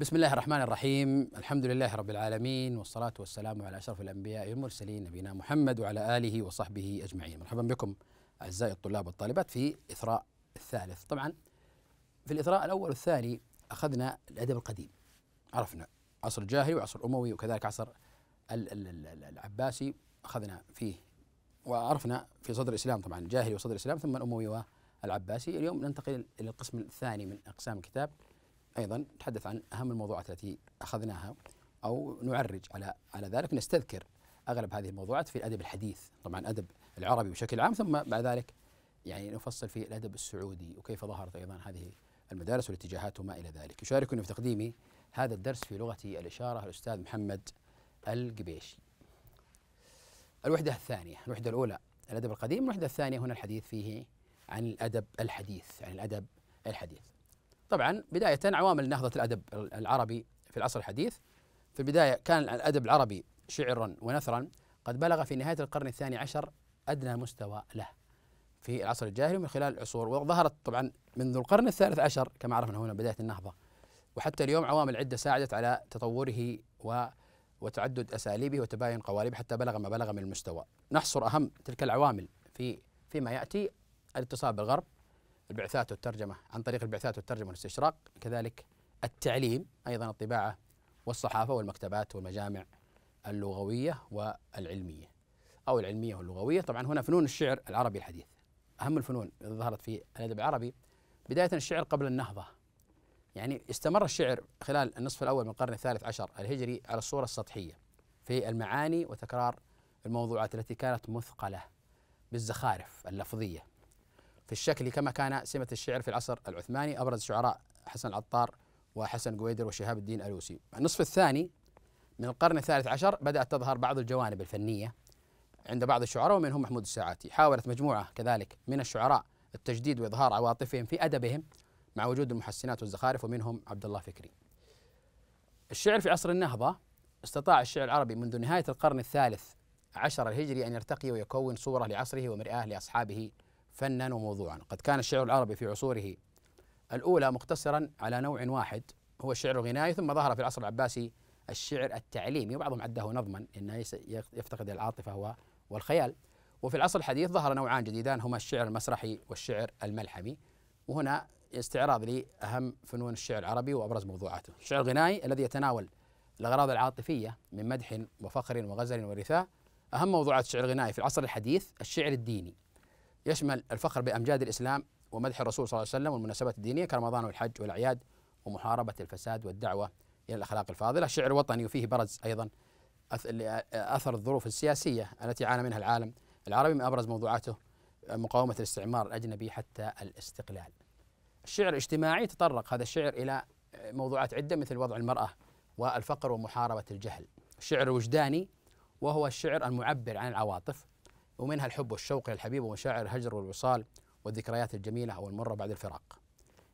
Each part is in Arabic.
بسم الله الرحمن الرحيم الحمد لله رب العالمين والصلاة والسلام على أشرف الأنبياء والمرسلين نبينا محمد وعلى آله وصحبه أجمعين مرحبا بكم أعزائي الطلاب والطالبات في إثراء الثالث طبعا في الإثراء الأول والثاني أخذنا الأدب القديم عرفنا عصر الجاهلي وعصر الأموي وكذلك عصر العباسي أخذنا فيه وعرفنا في صدر الإسلام طبعا الجاهلي وصدر الإسلام ثم الأموي والعباسي اليوم ننتقل إلى القسم الثاني من أقسام الكتاب ايضا نتحدث عن اهم الموضوعات التي اخذناها او نعرج على على ذلك نستذكر اغلب هذه الموضوعات في الادب الحديث طبعا الادب العربي بشكل عام ثم بعد ذلك يعني نفصل في الادب السعودي وكيف ظهرت ايضا هذه المدارس والاتجاهات وما الى ذلك يشاركني في تقديمي هذا الدرس في لغه الاشاره الاستاذ محمد القبيشي الوحده الثانيه الوحده الاولى الادب القديم الوحده الثانيه هنا الحديث فيه عن الادب الحديث عن الادب الحديث طبعا بداية عوامل نهضة الأدب العربي في العصر الحديث في البداية كان الأدب العربي شعرا ونثرا قد بلغ في نهاية القرن الثاني عشر أدنى مستوى له في العصر الجاهلي من خلال العصور وظهرت طبعا منذ القرن الثالث عشر كما عرفنا هنا بداية النهضة وحتى اليوم عوامل عدة ساعدت على تطوره و وتعدد أساليبه وتباين قوالبه حتى بلغ ما بلغ من المستوى نحصر أهم تلك العوامل في فيما يأتي الاتصال بالغرب البعثات والترجمة عن طريق البعثات والترجمة والاستشراق كذلك التعليم أيضا الطباعة والصحافة والمكتبات والمجامع اللغوية والعلمية أو العلمية واللغوية طبعا هنا فنون الشعر العربي الحديث أهم الفنون اللي ظهرت في الأدب العربي بداية الشعر قبل النهضة يعني استمر الشعر خلال النصف الأول من القرن الثالث عشر الهجري على الصورة السطحية في المعاني وتكرار الموضوعات التي كانت مثقلة بالزخارف اللفظية في الشكل كما كان سمة الشعر في العصر العثماني أبرز شعراء حسن العطار وحسن قويدر وشهاب الدين الألوسي النصف الثاني من القرن الثالث عشر بدأت تظهر بعض الجوانب الفنية عند بعض الشعراء ومنهم محمود الساعاتي حاولت مجموعة كذلك من الشعراء التجديد وإظهار عواطفهم في أدبهم مع وجود المحسنات والزخارف ومنهم عبد الله فكري الشعر في عصر النهضة استطاع الشعر العربي منذ نهاية القرن الثالث عشر الهجري أن يرتقي ويكون صورة لعصره ومرآة لأصحابه فنا وموضوعا قد كان الشعر العربي في عصوره الأولى مقتصرا على نوع واحد هو الشعر الغنائي ثم ظهر في العصر العباسي الشعر التعليمي وبعضهم عده نظما إنه يفتقد العاطفة والخيال وفي العصر الحديث ظهر نوعان جديدان هما الشعر المسرحي والشعر الملحمي وهنا استعراض لأهم فنون الشعر العربي وأبرز موضوعاته الشعر الغنائي الذي يتناول الأغراض العاطفية من مدح وفخر وغزل ورثاء أهم موضوعات الشعر الغنائي في العصر الحديث الشعر الديني يشمل الفخر بأمجاد الإسلام ومدح الرسول صلى الله عليه وسلم والمناسبات الدينية كرمضان والحج والأعياد ومحاربة الفساد والدعوة إلى الأخلاق الفاضلة شعر وطني وفيه برز أيضا أثر الظروف السياسية التي عانى منها العالم العربي من أبرز موضوعاته مقاومة الاستعمار الأجنبي حتى الاستقلال الشعر الاجتماعي تطرق هذا الشعر إلى موضوعات عدة مثل وضع المرأة والفقر ومحاربة الجهل الشعر الوجداني وهو الشعر المعبر عن العواطف ومنها الحب والشوق للحبيب ومشاعر الهجر والوصال والذكريات الجميلة او المره بعد الفراق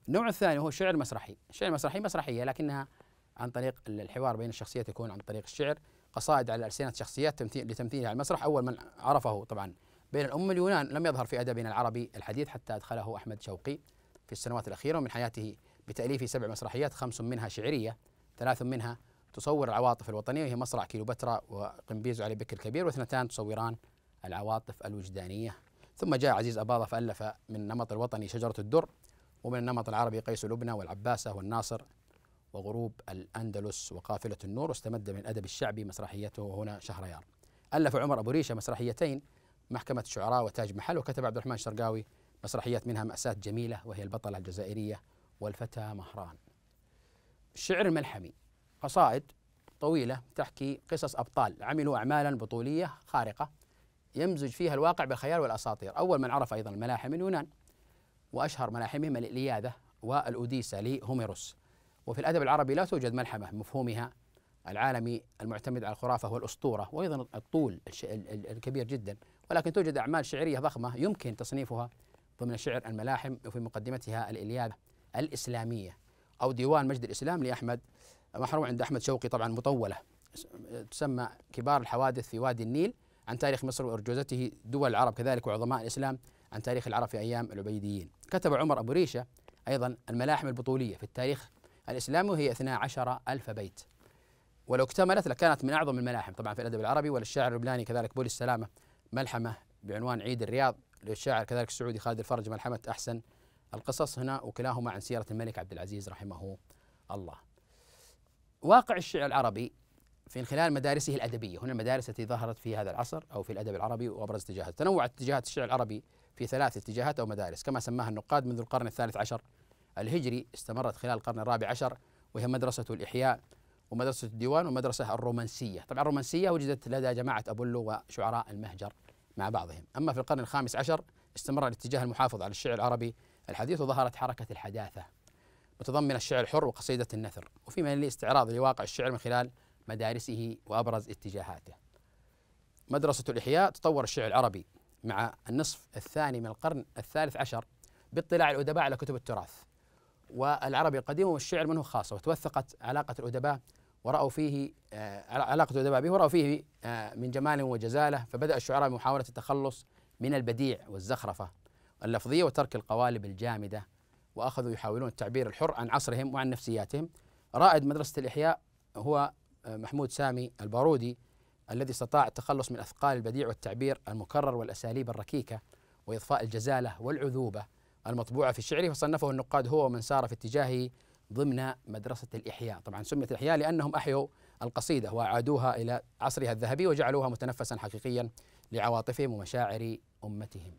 النوع الثاني هو شعر مسرحي الشعر المسرحي مسرحية لكنها عن طريق الحوار بين الشخصيات يكون عن طريق الشعر قصائد على ألسنة شخصيات تمثيل لتمثيلها على المسرح أول من عرفه طبعا بين الأم اليونان لم يظهر في أدبنا العربي الحديث حتى أدخله أحمد شوقي في السنوات الأخيرة ومن حياته بتأليف سبع مسرحيات خمس منها شعرية ثلاث منها تصور العواطف الوطنية وهي مسرح كيلوبترا وقنبيز وعلي بكر الكبير واثنتان تصوران العواطف الوجدانية ثم جاء عزيز أبارة فألف من النمط الوطني شجرة الدر ومن النمط العربي قيس لبنى والعباسة والناصر وغروب الأندلس وقافلة النور واستمد من الأدب الشعبي مسرحيته هنا شهريار ألف عمر أبو ريشة مسرحيتين محكمة الشعراء وتاج محل وكتب عبد الرحمن الشرقاوي مسرحيات منها مأساة جميلة وهي البطلة الجزائرية والفتى مهران شعر الملحمي قصائد طويلة تحكي قصص أبطال عملوا أعمالا بطولية خارقة يمزج فيها الواقع بالخيال والأساطير أول من عرف أيضا الملاحم اليونان وأشهر ملاحمهم الإلياذة والأوديسة لهوميروس وفي الأدب العربي لا توجد ملحمة مفهومها العالمي المعتمد على الخرافة والأسطورة وأيضا الطول الكبير جدا ولكن توجد أعمال شعرية ضخمة يمكن تصنيفها ضمن شعر الملاحم وفي مقدمتها الإلياذة الإسلامية أو ديوان مجد الإسلام لأحمد محروم عند أحمد شوقي طبعا مطولة تسمى كبار الحوادث في وادي النيل عن تاريخ مصر وأرجوزته دول العرب كذلك وعظماء الإسلام عن تاريخ العرب في أيام العبيديين كتب عمر أبو ريشة أيضا الملاحم البطولية في التاريخ الإسلامي وهي 12 ألف بيت ولو اكتملت لكانت من أعظم الملاحم طبعا في الأدب العربي وللشاعر اللبناني كذلك بولي السلامة ملحمة بعنوان عيد الرياض للشاعر كذلك السعودي خالد الفرج ملحمة أحسن القصص هنا وكلاهما عن سيرة الملك عبد العزيز رحمه الله واقع الشعر العربي في خلال مدارسه الأدبية هنا المدارس التي ظهرت في هذا العصر أو في الأدب العربي وأبرز اتجاهات تنوعت اتجاهات الشعر العربي في ثلاث اتجاهات أو مدارس كما سماها النقاد منذ القرن الثالث عشر الهجري استمرت خلال القرن الرابع عشر وهي مدرسة الإحياء ومدرسة الديوان ومدرسة الرومانسية طبعا الرومانسية وجدت لدى جماعة أبولو وشعراء المهجر مع بعضهم أما في القرن الخامس عشر استمر الاتجاه المحافظ على الشعر العربي الحديث وظهرت حركة الحداثة متضمنة الشعر الحر وقصيدة النثر وفيما يلي استعراض لواقع الشعر من خلال مدارسه وأبرز اتجاهاته مدرسة الإحياء تطور الشعر العربي مع النصف الثاني من القرن الثالث عشر باطلاع الأدباء على كتب التراث والعربي القديم والشعر منه خاصة وتوثقت علاقة الأدباء ورأوا فيه آه، علاقة الأدباء به ورأوا فيه آه، من جمال وجزالة فبدأ الشعراء بمحاولة التخلص من البديع والزخرفة اللفظية وترك القوالب الجامدة وأخذوا يحاولون التعبير الحر عن عصرهم وعن نفسياتهم رائد مدرسة الإحياء هو محمود سامي البارودي الذي استطاع التخلص من أثقال البديع والتعبير المكرر والأساليب الركيكة وإضفاء الجزالة والعذوبة المطبوعة في شعره فصنفه النقاد هو ومن سار في اتجاهه ضمن مدرسة الإحياء طبعا سميت الإحياء لأنهم أحيوا القصيدة وأعادوها إلى عصرها الذهبي وجعلوها متنفسا حقيقيا لعواطفهم ومشاعر أمتهم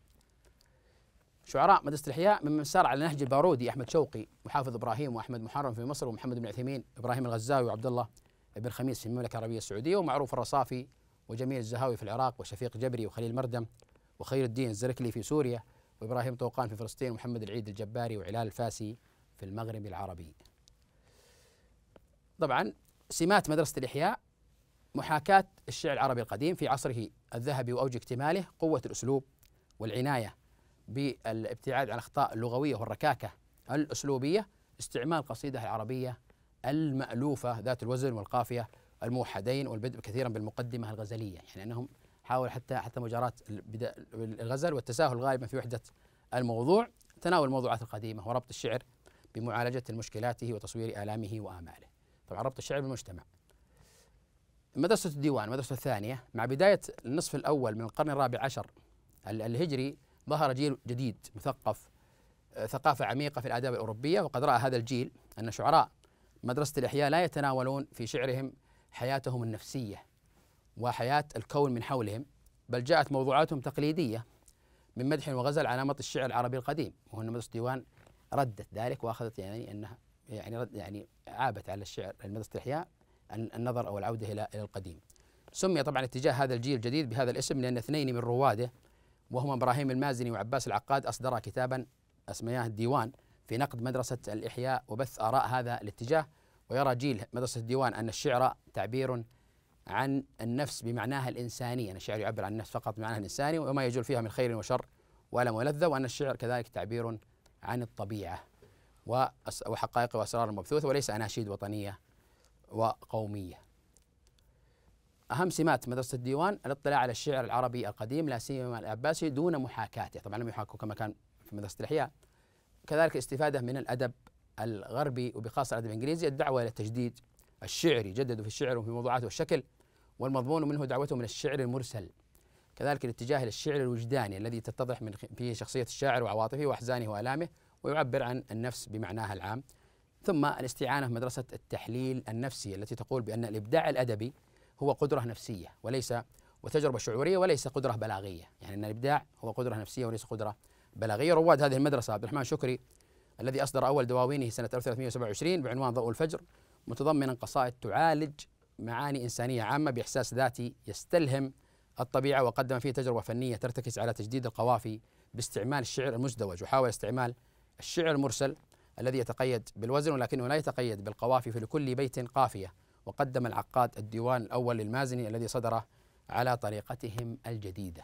شعراء مدرسة الإحياء ممن سار على نهج البارودي أحمد شوقي وحافظ إبراهيم وأحمد محرم في مصر ومحمد بن عثيمين إبراهيم الغزاوي وعبد الله ابن خميس في المملكة العربية السعودية ومعروف الرصافي وجميل الزهاوي في العراق وشفيق جبري وخليل مردم وخير الدين الزركلي في سوريا وإبراهيم طوقان في فلسطين ومحمد العيد الجباري وعلال الفاسي في المغرب العربي طبعا سمات مدرسة الإحياء محاكاة الشعر العربي القديم في عصره الذهبي وأوج اكتماله قوة الأسلوب والعناية بالابتعاد عن الأخطاء اللغوية والركاكة الأسلوبية استعمال قصيدة العربية المألوفة ذات الوزن والقافية الموحدين والبدء كثيرا بالمقدمة الغزلية يعني أنهم حاول حتى حتى مجارات الغزل والتساهل غالبا في وحدة الموضوع تناول الموضوعات القديمة وربط الشعر بمعالجة مشكلاته وتصوير آلامه وآماله طبعا ربط الشعر بالمجتمع مدرسة الديوان المدرسة الثانية مع بداية النصف الأول من القرن الرابع عشر الهجري ظهر جيل جديد مثقف آه، ثقافة عميقة في الآداب الأوروبية وقد رأى هذا الجيل أن شعراء مدرسة الإحياء لا يتناولون في شعرهم حياتهم النفسية وحياة الكون من حولهم بل جاءت موضوعاتهم تقليدية من مدح وغزل على نمط الشعر العربي القديم وهنا مدرسة ديوان ردت ذلك واخذت يعني انها يعني رد يعني عابت على الشعر يعني مدرسة الإحياء النظر او العودة الى الى القديم. سمي طبعا اتجاه هذا الجيل الجديد بهذا الاسم لان اثنين من رواده وهما ابراهيم المازني وعباس العقاد اصدرا كتابا اسمياه الديوان في نقد مدرسة الإحياء وبث آراء هذا الاتجاه ويرى جيل مدرسة الديوان أن الشعر تعبير عن النفس بمعناها الإنساني أن الشعر يعبر عن النفس فقط بمعناها الإنساني وما يجول فيها من خير وشر وألم ولذة وأن الشعر كذلك تعبير عن الطبيعة وحقائق وأسرار مبثوثة وليس أناشيد وطنية وقومية أهم سمات مدرسة الديوان الاطلاع على الشعر العربي القديم لا سيما العباسي دون محاكاته طبعا لم يحاكوا كما كان في مدرسة الإحياء كذلك استفادة من الأدب الغربي وبخاصة الأدب الإنجليزي الدعوة إلى التجديد الشعري جددوا في الشعر وفي موضوعاته والشكل والمضمون منه دعوته من الشعر المرسل كذلك الاتجاه إلى الشعر الوجداني الذي تتضح من فيه شخصية الشاعر وعواطفه وأحزانه وآلامه ويعبر عن النفس بمعناها العام ثم الاستعانة بمدرسة التحليل النفسي التي تقول بأن الإبداع الأدبي هو قدرة نفسية وليس وتجربة شعورية وليس قدرة بلاغية يعني أن الإبداع هو قدرة نفسية وليس قدرة بلاغية رواد هذه المدرسة عبد الرحمن شكري الذي أصدر أول دواوينه سنة 1327 بعنوان ضوء الفجر متضمنا قصائد تعالج معاني إنسانية عامة بإحساس ذاتي يستلهم الطبيعة وقدم فيه تجربة فنية ترتكز على تجديد القوافي باستعمال الشعر المزدوج وحاول استعمال الشعر المرسل الذي يتقيد بالوزن ولكنه لا يتقيد بالقوافي فلكل بيت قافية وقدم العقاد الديوان الأول للمازني الذي صدر على طريقتهم الجديدة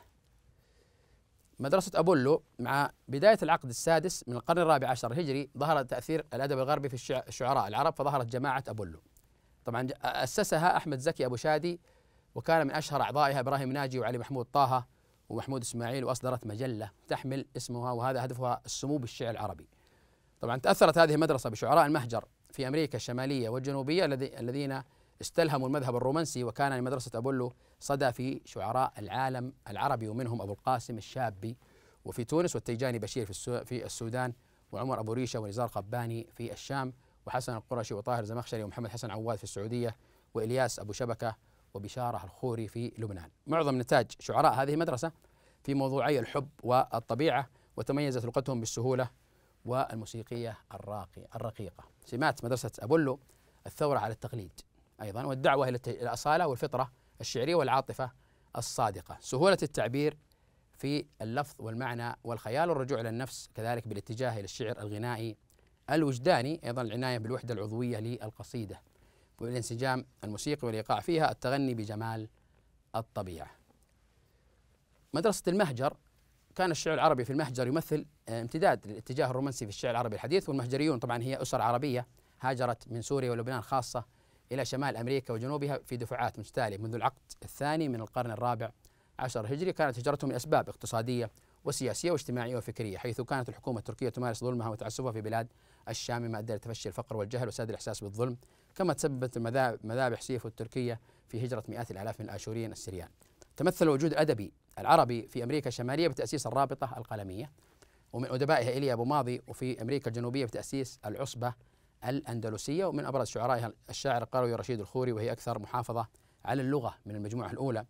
مدرسة أبولو مع بداية العقد السادس من القرن الرابع عشر الهجري ظهر تأثير الأدب الغربي في الشعراء العرب فظهرت جماعة أبولو طبعا أسسها أحمد زكي أبو شادي وكان من أشهر أعضائها إبراهيم ناجي وعلي محمود طه ومحمود إسماعيل وأصدرت مجلة تحمل اسمها وهذا هدفها السمو بالشعر العربي طبعا تأثرت هذه المدرسة بشعراء المهجر في أمريكا الشمالية والجنوبية الذين استلهموا المذهب الرومانسي وكان لمدرسة يعني أبولو صدى في شعراء العالم العربي ومنهم أبو القاسم الشابي وفي تونس والتيجاني بشير في السودان وعمر أبو ريشة ونزار قباني في الشام وحسن القرشي وطاهر زمخشري ومحمد حسن عواد في السعودية وإلياس أبو شبكة وبشارة الخوري في لبنان معظم نتاج شعراء هذه المدرسة في موضوعي الحب والطبيعة وتميزت لغتهم بالسهولة والموسيقية الراقية الرقيقة سمات مدرسة أبولو الثورة على التقليد أيضا والدعوة إلى الأصالة والفطرة الشعرية والعاطفة الصادقة سهولة التعبير في اللفظ والمعنى والخيال والرجوع إلى النفس كذلك بالاتجاه إلى الشعر الغنائي الوجداني أيضا العناية بالوحدة العضوية للقصيدة والانسجام الموسيقي والإيقاع فيها التغني بجمال الطبيعة مدرسة المهجر كان الشعر العربي في المهجر يمثل آه، امتداد للاتجاه الرومانسي في الشعر العربي الحديث والمهجريون طبعا هي أسر عربية هاجرت من سوريا ولبنان خاصة إلى شمال أمريكا وجنوبها في دفعات متتالية منذ العقد الثاني من القرن الرابع عشر هجري كانت هجرتهم لأسباب اقتصادية وسياسية واجتماعية وفكرية حيث كانت الحكومة التركية تمارس ظلمها وتعسفها في بلاد الشام مما أدى لتفشي الفقر والجهل وساد الإحساس بالظلم كما تسببت مذابح سيف التركية في هجرة مئات الآلاف من الآشوريين السريان تمثل الوجود الأدبي العربي في أمريكا الشمالية بتأسيس الرابطة القلمية ومن أدبائها إيليا أبو ماضي وفي أمريكا الجنوبية بتأسيس العصبة الأندلسية ومن أبرز شعرائها الشاعر القروي رشيد الخوري وهي أكثر محافظة على اللغة من المجموعة الأولى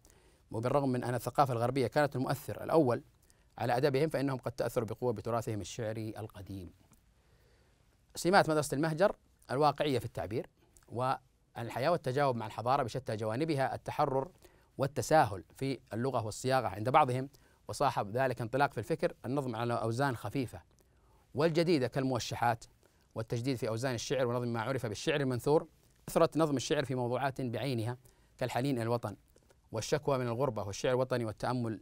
وبالرغم من أن الثقافة الغربية كانت المؤثر الأول على أدبهم فإنهم قد تأثروا بقوة بتراثهم الشعري القديم سمات مدرسة المهجر الواقعية في التعبير والحياة والتجاوب مع الحضارة بشتى جوانبها التحرر والتساهل في اللغة والصياغة عند بعضهم وصاحب ذلك انطلاق في الفكر النظم على أوزان خفيفة والجديدة كالموشحات والتجديد في أوزان الشعر ونظم ما عرف بالشعر المنثور أثرت نظم الشعر في موضوعات بعينها كالحنين إلى الوطن والشكوى من الغربة والشعر الوطني والتأمل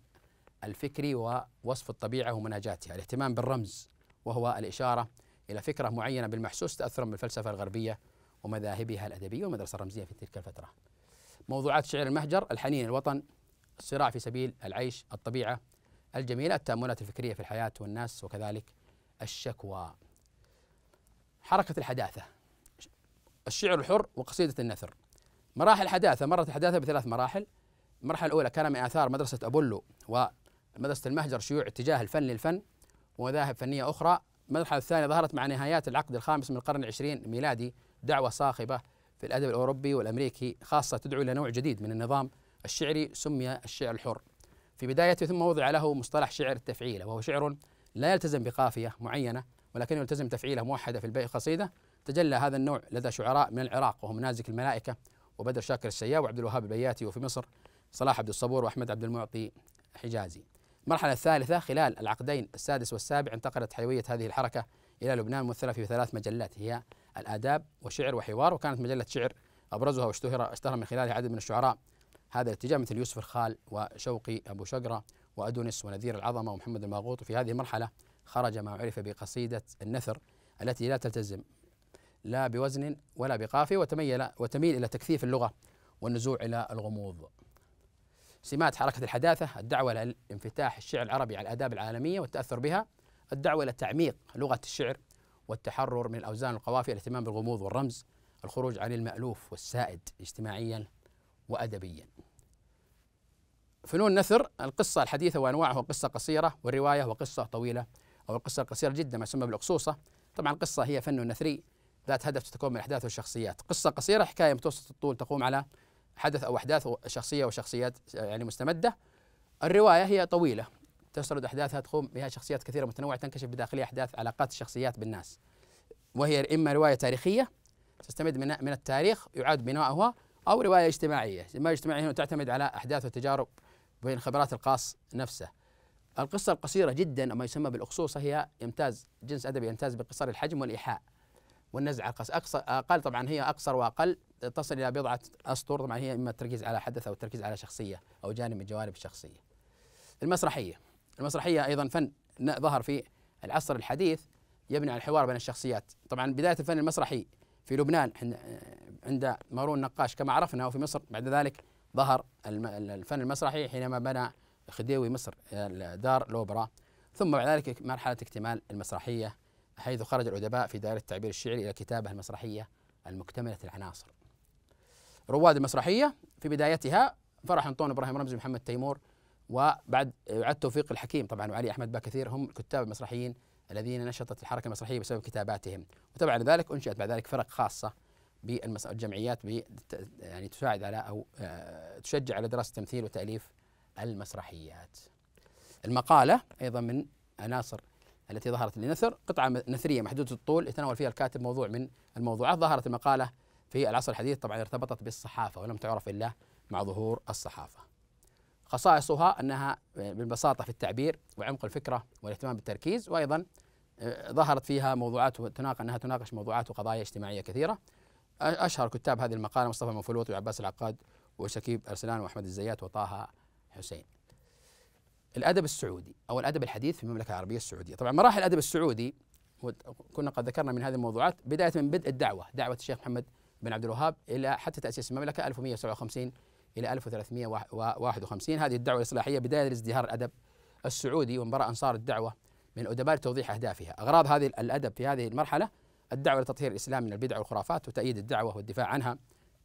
الفكري ووصف الطبيعة ومناجاتها الاهتمام بالرمز وهو الإشارة إلى فكرة معينة بالمحسوس تأثرا بالفلسفة الغربية ومذاهبها الأدبية والمدرسة الرمزية في تلك الفترة موضوعات شعر المهجر الحنين الوطن الصراع في سبيل العيش الطبيعة الجميلة التأملات الفكرية في الحياة والناس وكذلك الشكوى حركة الحداثة الشعر الحر وقصيدة النثر مراحل الحداثة مرت الحداثة بثلاث مراحل المرحلة الأولى كان من آثار مدرسة أبولو ومدرسة المهجر شيوع اتجاه الفن للفن ومذاهب فنية أخرى المرحلة الثانية ظهرت مع نهايات العقد الخامس من القرن العشرين الميلادي دعوة صاخبة في الأدب الأوروبي والأمريكي خاصة تدعو إلى نوع جديد من النظام الشعري سمي الشعر الحر في بدايته ثم وضع له مصطلح شعر التفعيلة وهو شعر لا يلتزم بقافية معينة ولكن يلتزم تفعيله موحدة في البيت قصيدة تجلى هذا النوع لدى شعراء من العراق وهم نازك الملائكة وبدر شاكر السياب وعبد الوهاب البياتي وفي مصر صلاح عبد الصبور وأحمد عبد المعطي حجازي المرحلة الثالثة خلال العقدين السادس والسابع انتقلت حيوية هذه الحركة إلى لبنان ممثلة في ثلاث مجلات هي الآداب وشعر وحوار وكانت مجلة شعر أبرزها واشتهر اشتهر من خلالها عدد من الشعراء هذا الاتجاه مثل يوسف الخال وشوقي أبو شقرة وأدونس ونذير العظمة ومحمد الماغوط وفي هذه المرحلة خرج ما عرف بقصيدة النثر التي لا تلتزم لا بوزن ولا بقافية وتميل وتميل إلى تكثيف اللغة والنزوع إلى الغموض سمات حركة الحداثة الدعوة لانفتاح الشعر العربي على الآداب العالمية والتأثر بها الدعوة إلى تعميق لغة الشعر والتحرر من الأوزان والقوافي الاهتمام بالغموض والرمز الخروج عن المألوف والسائد اجتماعيا وأدبيا فنون نثر القصة الحديثة وأنواعها قصة قصيرة والرواية وقصة طويلة أو القصة القصيرة جدا ما يسمى بالأقصوصة طبعا القصة هي فن نثري ذات هدف تتكون من الأحداث والشخصيات قصة قصيرة حكاية متوسطه الطول تقوم على حدث أو أحداث شخصية وشخصيات يعني مستمدة الرواية هي طويلة تسرد أحداثها تقوم بها شخصيات كثيرة متنوعة تنكشف بداخلها أحداث علاقات الشخصيات بالناس وهي إما رواية تاريخية تستمد من من التاريخ يعاد بناؤها أو رواية اجتماعية، الرواية الاجتماعية تعتمد على أحداث وتجارب بين خبرات القاص نفسه القصة القصيرة جدا ما يسمى بالأقصوصة هي يمتاز جنس أدبي يمتاز بقصر الحجم والإيحاء والنزعة أقصر أقل طبعا هي أقصر وأقل تصل إلى بضعة أسطر طبعا هي إما التركيز على حدث أو التركيز على شخصية أو جانب من جوانب الشخصية المسرحية المسرحية أيضا فن ظهر في العصر الحديث يبني على الحوار بين الشخصيات طبعا بداية الفن المسرحي في لبنان عند مارون نقاش كما عرفنا وفي مصر بعد ذلك ظهر الفن المسرحي حينما بنى خديوي مصر دار الأوبرا ثم بعد ذلك مرحلة اكتمال المسرحية حيث خرج الأدباء في دائرة التعبير الشعري إلى كتابة المسرحية المكتملة العناصر رواد المسرحية في بدايتها فرح أنطون إبراهيم رمزي ومحمد تيمور وبعد بعد توفيق الحكيم طبعا وعلي أحمد باكثير هم الكتاب المسرحيين الذين نشطت الحركة المسرحية بسبب كتاباتهم وتبعا ذلك أنشأت بعد ذلك فرق خاصة بالجمعيات يعني تساعد على أو آه، تشجع على دراسة التمثيل وتأليف المسرحيات المقالة أيضا من عناصر التي ظهرت للنثر قطعة نثرية محدودة الطول يتناول فيها الكاتب موضوع من الموضوعات ظهرت المقالة في العصر الحديث طبعا ارتبطت بالصحافة ولم تعرف إلا مع ظهور الصحافة خصائصها أنها بالبساطة في التعبير وعمق الفكرة والاهتمام بالتركيز وأيضا آه، ظهرت فيها موضوعات تناقش أنها تناقش موضوعات وقضايا اجتماعية كثيرة أشهر كتاب هذه المقالة مصطفى منفلوطي وعباس العقاد وشكيب أرسلان وأحمد الزيات وطه حسين الادب السعودي او الادب الحديث في المملكه العربيه السعوديه طبعا مراحل الادب السعودي كنا قد ذكرنا من هذه الموضوعات بدايه من بدء الدعوه دعوه الشيخ محمد بن عبد الوهاب الى حتى تاسيس المملكه 1157 الى 1351 هذه الدعوه الاصلاحيه بدايه لازدهار الادب السعودي وانبرأ انصار الدعوه من الادباء لتوضيح اهدافها، اغراض هذه الادب في هذه المرحله الدعوه لتطهير الاسلام من البدع والخرافات وتأييد الدعوه والدفاع عنها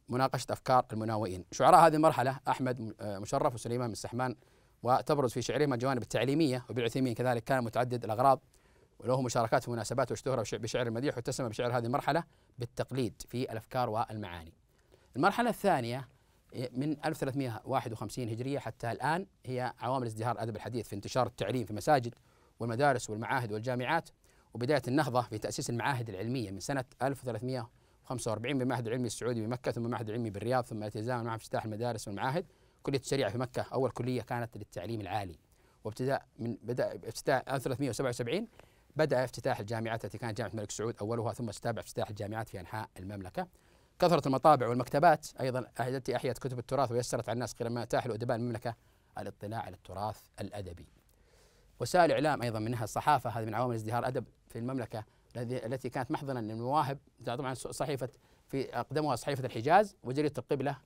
مناقشه افكار المناوئين. شعراء هذه المرحله احمد آه، مشرف وسليمان السحمان وتبرز في شعرهما الجوانب التعليميه وبالعثيمين كذلك كان متعدد الاغراض وله مشاركات في مناسبات واشتهر بشعر المديح واتسم بشعر هذه المرحله بالتقليد في الافكار والمعاني. المرحله الثانيه آه، من 1351 هجريه حتى الان هي عوامل ازدهار الادب الحديث في انتشار التعليم في المساجد والمدارس والمعاهد والجامعات وبدايه النهضه في تاسيس المعاهد العلميه من سنه 1300 45 بمعهد العلمي السعودي بمكه ثم معهد العلمي بالرياض ثم التزام مع افتتاح المدارس والمعاهد كليه الشريعه في مكه اول كليه كانت للتعليم العالي وابتداء من بدا افتتاح 1377 بدا افتتاح الجامعات التي كانت جامعه الملك سعود اولها ثم استتابع افتتاح الجامعات في انحاء المملكه كثره المطابع والمكتبات ايضا التي احيت كتب التراث ويسرت على الناس قيل ما اتاح لادباء المملكه الاطلاع على التراث الادبي وسائل الاعلام ايضا منها الصحافه هذه من عوامل ازدهار الادب في المملكه التي كانت محضنا للمواهب طبعا صحيفه في اقدمها صحيفه الحجاز وجريده القبله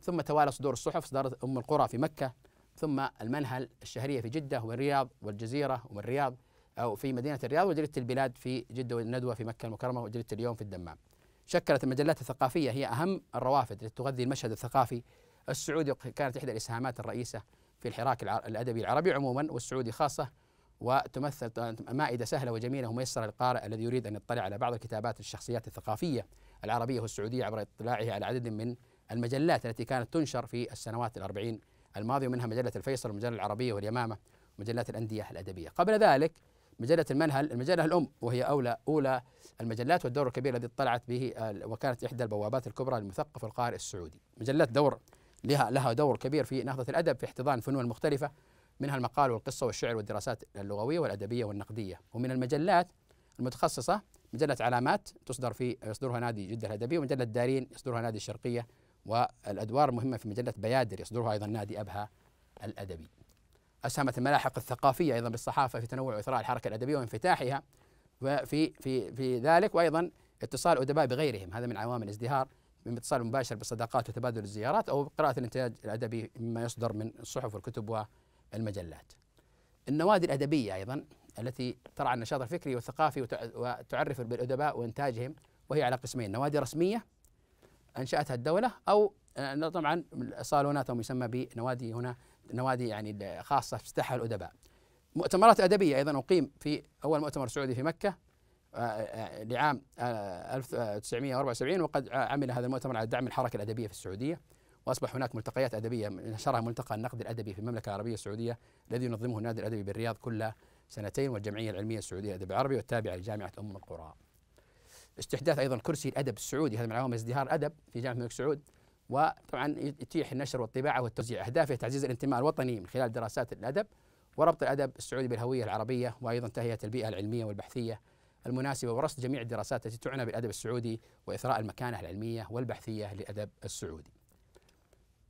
ثم توالى صدور الصحف صدارة ام القرى في مكه ثم المنهل الشهريه في جده والرياض والجزيره والرياض او في مدينه الرياض وجريده البلاد في جده والندوه في مكه المكرمه وجريده اليوم في الدمام. شكلت المجلات الثقافيه هي اهم الروافد التي تغذي المشهد الثقافي السعودي كانت احدى الاسهامات الرئيسه في الحراك الادبي العربي عموما والسعودي خاصه وتمثل مائدة سهلة وجميلة وميسرة للقارئ الذي يريد أن يطلع على بعض الكتابات الشخصيات الثقافية العربية والسعودية عبر اطلاعه على عدد من المجلات التي كانت تنشر في السنوات الأربعين الماضية ومنها مجلة الفيصل والمجلة العربية واليمامة ومجلات الأندية الأدبية قبل ذلك مجلة المنهل المجلة الأم وهي أولى أولى المجلات والدور الكبير الذي اطلعت به وكانت إحدى البوابات الكبرى للمثقف القارئ السعودي مجلات دور لها لها دور كبير في نهضة الأدب في احتضان فنون مختلفة منها المقال والقصة والشعر والدراسات اللغوية والأدبية والنقدية ومن المجلات المتخصصة مجلة علامات تصدر في يصدرها نادي جدة الأدبي ومجلة دارين يصدرها نادي الشرقية والأدوار المهمة في مجلة بيادر يصدرها أيضا نادي أبها الأدبي أسهمت الملاحق الثقافية أيضا بالصحافة في تنوع وإثراء الحركة الأدبية وانفتاحها في في في ذلك وأيضا اتصال أدباء بغيرهم هذا من عوامل الازدهار من اتصال مباشر بالصداقات وتبادل الزيارات أو قراءة الإنتاج الأدبي مما يصدر من الصحف والكتب المجلات النوادي الأدبية أيضا التي ترعى النشاط الفكري والثقافي وتعرف بالأدباء وإنتاجهم وهي على قسمين نوادي رسمية أنشأتها الدولة أو آه، طبعا صالونات أو يسمى بنوادي هنا نوادي يعني خاصة افتتحها الأدباء مؤتمرات أدبية أيضا أقيم في أول مؤتمر سعودي في مكة آه، آه، لعام 1974 وقد عمل هذا المؤتمر على دعم الحركة الأدبية في السعودية واصبح هناك ملتقيات ادبيه نشرها ملتقى النقد الادبي في المملكه العربيه السعوديه الذي ينظمه النادي الادبي بالرياض كل سنتين والجمعيه العلميه السعوديه للادب العربي والتابعه لجامعه ام القرى. استحداث ايضا كرسي الادب السعودي هذا من عوامل ازدهار الادب في جامعه الملك سعود وطبعا يتيح النشر والطباعه والتوزيع اهدافه تعزيز الانتماء الوطني من خلال دراسات الادب وربط الادب السعودي بالهويه العربيه وايضا تهيئه البيئه العلميه والبحثيه المناسبه ورصد جميع الدراسات التي تعنى بالادب السعودي واثراء المكانه العلميه والبحثيه للادب السعودي.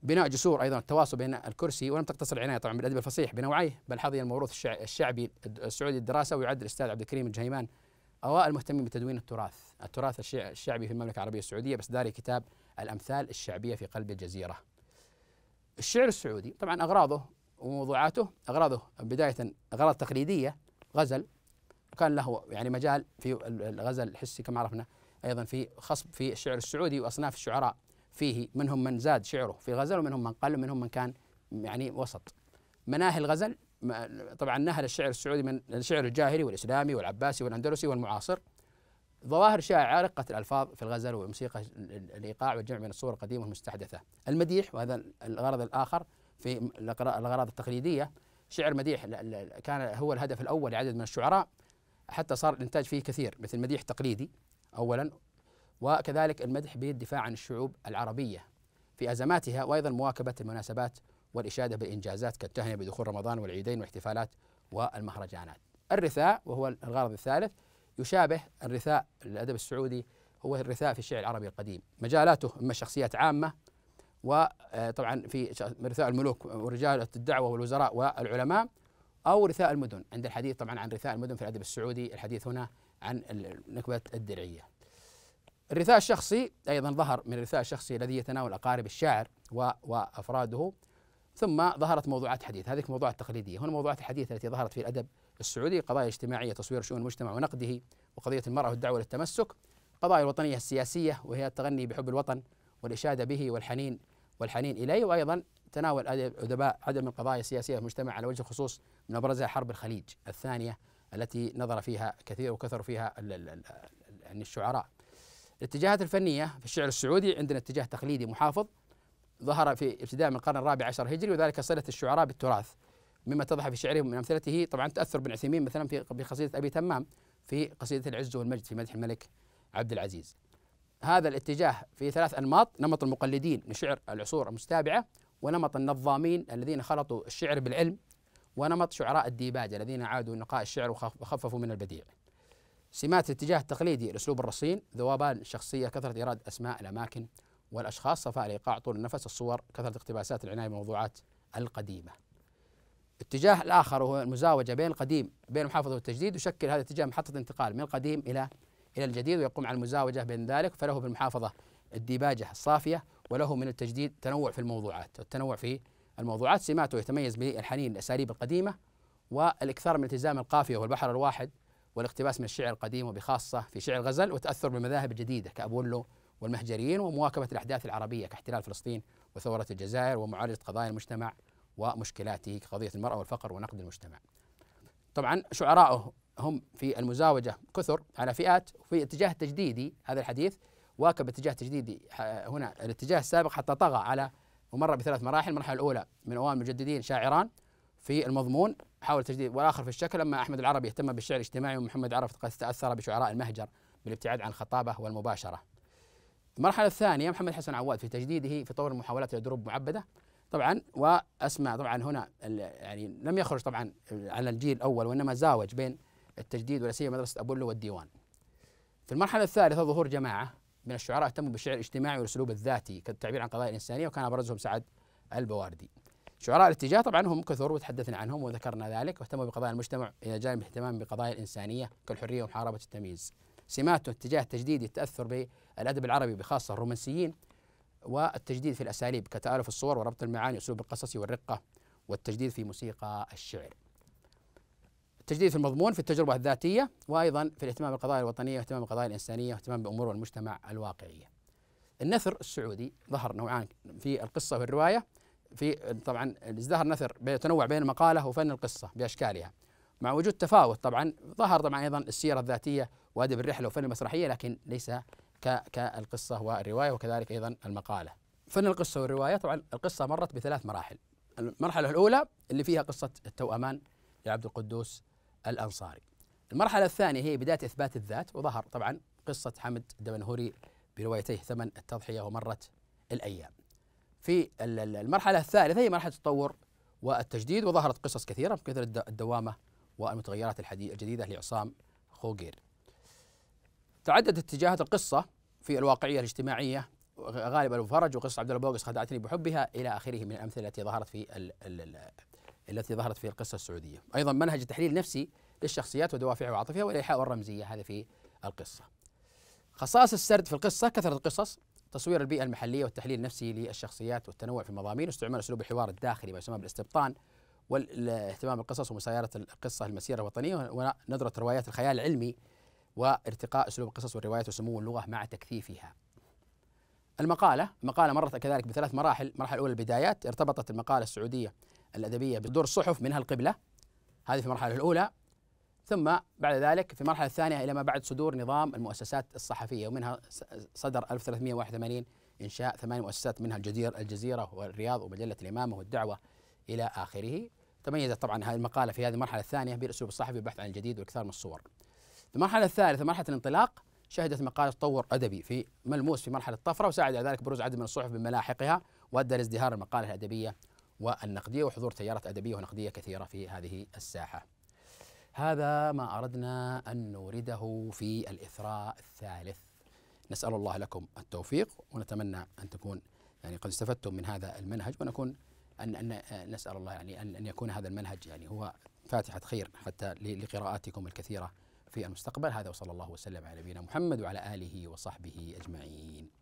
بناء جسور ايضا التواصل بين الكرسي ولم تقتصر العنايه طبعا بالادب الفصيح بنوعيه بل حظي الموروث الشعبي السعودي الدراسه ويعد الاستاذ عبد الكريم الجهيمان اوائل المهتمين بتدوين التراث التراث الشعبي في المملكه العربيه السعوديه بس داري كتاب الامثال الشعبيه في قلب الجزيره الشعر السعودي طبعا اغراضه وموضوعاته اغراضه بدايه اغراض تقليديه غزل وكان له يعني مجال في الغزل الحسي كما عرفنا ايضا في خصب في الشعر السعودي واصناف الشعراء فيه منهم من زاد شعره في غزل ومنهم من قل ومنهم من كان يعني وسط مناهل الغزل طبعا نهل الشعر السعودي من الشعر الجاهلي والاسلامي والعباسي والاندلسي والمعاصر ظواهر شائعه رقه الالفاظ في الغزل وموسيقى الايقاع والجمع بين الصور القديمه والمستحدثه المديح وهذا الغرض الاخر في الاغراض التقليديه شعر مديح كان هو الهدف الاول لعدد من الشعراء حتى صار الانتاج فيه كثير مثل مديح تقليدي اولا وكذلك المدح بالدفاع عن الشعوب العربية في أزماتها وأيضا مواكبة المناسبات والإشادة بالإنجازات كالتهنئة بدخول رمضان والعيدين والاحتفالات والمهرجانات الرثاء وهو الغرض الثالث يشابه الرثاء الأدب السعودي هو الرثاء في الشعر العربي القديم مجالاته إما شخصيات عامة وطبعا آه، في رثاء الملوك ورجال الدعوة والوزراء والعلماء أو رثاء المدن عند الحديث طبعا عن رثاء المدن في الأدب السعودي الحديث هنا عن نكبة الدرعية الرثاء الشخصي أيضا ظهر من الرثاء الشخصي الذي يتناول أقارب الشاعر وأفراده ثم ظهرت موضوعات حديث هذه الموضوعات التقليديه هنا موضوعات الحديث التي ظهرت في الأدب السعودي قضايا اجتماعية تصوير شؤون المجتمع ونقده وقضية المرأة والدعوة للتمسك قضايا الوطنية السياسية وهي التغني بحب الوطن والإشادة به والحنين والحنين إليه وأيضا تناول أدباء عدد من القضايا السياسية في المجتمع على وجه الخصوص من أبرزها حرب الخليج الثانية التي نظر فيها كثير وكثر فيها الشعراء الاتجاهات الفنية في الشعر السعودي عندنا اتجاه تقليدي محافظ ظهر في ابتداء من القرن الرابع عشر هجري وذلك صلة الشعراء بالتراث مما تضح في شعرهم من أمثلته طبعا تأثر بن عثيمين مثلا في قصيدة أبي تمام في قصيدة العز والمجد في مدح الملك عبد العزيز هذا الاتجاه في ثلاث أنماط نمط المقلدين من شعر العصور المستابعة ونمط النظامين الذين خلطوا الشعر بالعلم ونمط شعراء الديباجة الذين عادوا نقاء الشعر وخففوا من البديع سمات الاتجاه التقليدي الاسلوب الرصين ذوبان الشخصيه كثره ايراد اسماء الاماكن والاشخاص صفاء الايقاع طول النفس الصور كثره اقتباسات العنايه بالموضوعات القديمه الاتجاه الاخر وهو المزاوجه بين القديم بين المحافظه والتجديد يشكل هذا الاتجاه محطه انتقال من القديم الى الى الجديد ويقوم على المزاوجه بين ذلك فله في المحافظه الديباجه الصافيه وله من التجديد تنوع في الموضوعات التنوع في الموضوعات سماته يتميز بالحنين للاساليب القديمه والاكثار من التزام القافيه والبحر الواحد والاقتباس من الشعر القديم وبخاصة في شعر الغزل وتاثر بالمذاهب الجديدة كأبولو والمهجريين ومواكبة الأحداث العربية كاحتلال فلسطين وثورة الجزائر ومعالجة قضايا المجتمع ومشكلاته كقضية المرأة والفقر ونقد المجتمع طبعا شعرائه هم في المزاوجة كثر على فئات في اتجاه تجديدي هذا الحديث واكب اتجاه تجديدي آه، هنا الاتجاه السابق حتى طغى على ومر بثلاث مراحل المرحلة الأولى من أوائل المجددين شاعران في المضمون حاول تجديد والاخر في الشكل لما احمد العربي اهتم بالشعر الاجتماعي ومحمد عرفت قد تاثر بشعراء المهجر بالابتعاد عن الخطابه والمباشره. المرحله الثانيه محمد حسن عواد في تجديده في طور المحاولات الى دروب معبده طبعا واسمع طبعا هنا يعني لم يخرج طبعا على الجيل الاول وانما زاوج بين التجديد ولا سيما مدرسه ابولو والديوان. في المرحله الثالثه ظهور جماعه من الشعراء اهتموا بالشعر الاجتماعي والاسلوب الذاتي كالتعبير عن قضايا الانسانيه وكان ابرزهم سعد البواردي. شعراء الاتجاه طبعا هم كثر وتحدثنا عنهم وذكرنا ذلك واهتموا بقضايا المجتمع الى جانب اهتمام بقضايا الانسانيه كالحريه ومحاربه التمييز. سماته اتجاه التجديد التاثر بالادب العربي بخاصه الرومانسيين والتجديد في الاساليب كتالف الصور وربط المعاني واسلوب القصص والرقه والتجديد في موسيقى الشعر. التجديد في المضمون في التجربه الذاتيه وايضا في الاهتمام بالقضايا الوطنيه واهتمام بالقضايا الانسانيه واهتمام بامور المجتمع الواقعيه. النثر السعودي ظهر نوعان في القصه والروايه في طبعا ازدهر نثر يتنوع بين المقاله وفن القصه باشكالها مع وجود تفاوت طبعا ظهر طبعا ايضا السيره الذاتيه وادب الرحله وفن المسرحيه لكن ليس كالقصه والروايه وكذلك ايضا المقاله. فن القصه والروايه طبعا القصه مرت بثلاث مراحل. المرحله الاولى اللي فيها قصه التوأمان لعبد القدوس الانصاري. المرحله الثانيه هي بدايه اثبات الذات وظهر طبعا قصه حمد الدمنهوري بروايتيه ثمن التضحيه ومرت الايام. في المرحلة الثالثة هي مرحلة التطور والتجديد وظهرت قصص كثيرة مثل الدوامة والمتغيرات الجديدة لعصام خوغير تعددت اتجاهات القصة في الواقعية الاجتماعية غالبا الفرج وقصة عبد الله بوقس خدعتني بحبها إلى آخره من الأمثلة التي ظهرت في ال ال التي ظهرت في القصة السعودية أيضا منهج التحليل النفسي للشخصيات ودوافعها وعاطفها والإيحاء والرمزية هذا في القصة خصائص السرد في القصة كثرة القصص تصوير البيئة المحلية والتحليل النفسي للشخصيات والتنوع في المضامين واستعمال أسلوب الحوار الداخلي ما يسمى بالاستبطان والاهتمام بالقصص ومسايرة القصة المسيرة الوطنية ونظرة روايات الخيال العلمي وارتقاء أسلوب القصص والروايات وسمو اللغة مع تكثيفها المقالة مقالة مرت كذلك بثلاث مراحل المرحلة الأولى البدايات ارتبطت المقالة السعودية الأدبية بدور الصحف منها القبلة هذه في المرحلة الأولى ثم بعد ذلك في المرحلة الثانية إلى ما بعد صدور نظام المؤسسات الصحفية ومنها صدر 1381 إنشاء ثمانية مؤسسات منها الجزيرة الجزيرة والرياض ومجلة الإمامة والدعوة إلى آخره تميزت طبعا هذه المقالة في هذه المرحلة الثانية بالأسلوب الصحفي بحث عن الجديد والكثار من الصور في المرحلة الثالثة مرحلة الانطلاق شهدت مقالة تطور أدبي في ملموس في مرحلة الطفرة وساعد على ذلك بروز عدد من الصحف بملاحقها وأدى لازدهار المقالة الأدبية والنقدية وحضور تيارات أدبية ونقدية كثيرة في هذه الساحة هذا ما أردنا أن نورده في الإثراء الثالث نسأل الله لكم التوفيق ونتمنى أن تكون يعني قد استفدتم من هذا المنهج ونكون أن, أن أه، نسأل الله يعني أن, أن يكون هذا المنهج يعني هو فاتحة خير حتى لقراءاتكم الكثيرة في المستقبل هذا وصلى الله وسلم على نبينا محمد وعلى آله وصحبه أجمعين